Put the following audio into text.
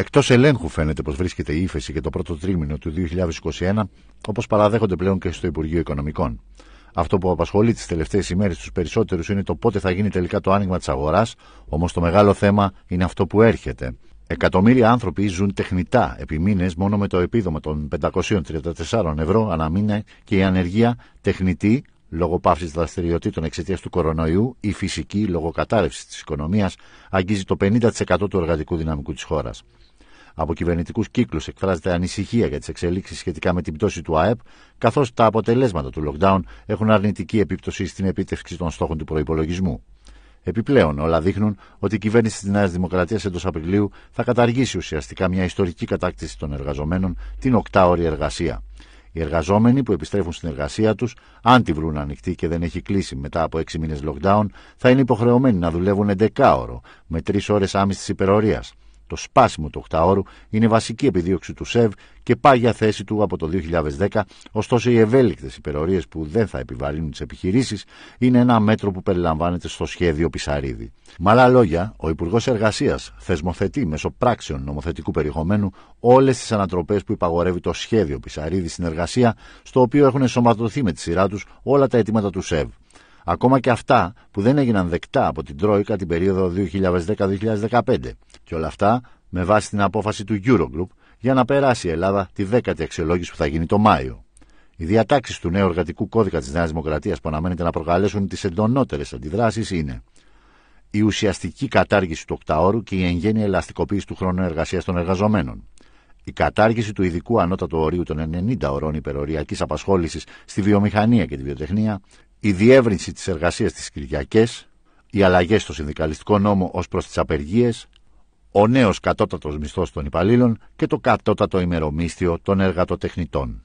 Εκτός ελέγχου φαίνεται πως βρίσκεται η ύφεση και το πρώτο τρίμηνο του 2021, όπως παραδέχονται πλέον και στο Υπουργείο Οικονομικών. Αυτό που απασχολεί τις τελευταίες ημέρες τους περισσότερους είναι το πότε θα γίνει τελικά το άνοιγμα της αγοράς, όμως το μεγάλο θέμα είναι αυτό που έρχεται. Εκατομμύρια άνθρωποι ζουν τεχνητά επί μήνες μόνο με το επίδομα των 534 ευρώ ανά μήνα και η ανεργία τεχνητή λόγω πάυσης δραστηριοτήτων εξαιτίας του κορονοϊού ή φυσική λόγω κατάρρευσης της οικονομίας αγγίζει το 50% του εργατικού δυναμικού της χώρας. Από κυβερνητικούς κύκλους εκφράζεται ανησυχία για τις εξελίξεις σχετικά με την πτώση του ΑΕΠ, καθώς τα αποτελέσματα του lockdown έχουν αρνητική επίπτωση στην επίτευξη των στόχων του προπολογισμού. Επιπλέον, όλα δείχνουν ότι η κυβέρνηση της Νέας Δημοκρατίας εντός Απριλίου θα καταργήσει ουσιαστικά μια ιστορική κατάκτηση των εργαζομένων, την οκτάωρη εργασία. Οι εργαζόμενοι που επιστρέφουν στην εργασία τους, αν τη βρουν ανοιχτή και δεν έχει κλείσει μετά από 6 μήνες lockdown, θα είναι υποχρεωμένοι να δουλεύουν 11 ώρο, με 3 ώρες άμεσης υπερορίας. Το σπάσιμο του οκτάωρου είναι βασική επιδίωξη του ΣΕΒ και πάγια θέση του από το 2010, ωστόσο οι ευέλικτες υπερορίες που δεν θα επιβαρύνουν τις επιχειρήσεις είναι ένα μέτρο που περιλαμβάνεται στο σχέδιο Πισαρίδη. Με άλλα λόγια, ο Υπουργός Εργασίας θεσμοθετεί μέσω πράξεων νομοθετικού περιεχομένου όλες τις ανατροπές που υπαγορεύει το σχέδιο Πισαρίδη στην εργασία, στο οποίο έχουν εσωματωθεί με τη σειρά τους όλα τα αιτήματα του ΣΕΒ ακόμα και αυτά που δεν έγιναν δεκτά από την Τρόικα την περίοδο 2010-2015 και όλα αυτά με βάση την απόφαση του Eurogroup για να περάσει η Ελλάδα τη δέκατη αξιολόγηση που θα γίνει το Μάιο. Οι διατάξεις του νέου εργατικού κώδικα της Νέας Δημοκρατίας που αναμένεται να προκαλέσουν τις εντονότερες αντιδράσεις είναι η ουσιαστική κατάργηση του οκταώρου και η εγγένεια ελαστικοποίηση του χρόνου εργασίας των εργαζομένων. Η κατάργηση του ειδικού ανώτατου ορίου των 90 ωρών υπεροριακής απασχόλησης στη βιομηχανία και τη βιοτεχνία, η διεύρυνση της εργασίας τις Κυριακές, οι αλλαγές στο συνδικαλιστικό νόμο ως προς τις απεργίες, ο νέος κατώτατος μισθός των υπαλλήλων και το κατώτατο ημερομίσθιο των εργατοτεχνητών.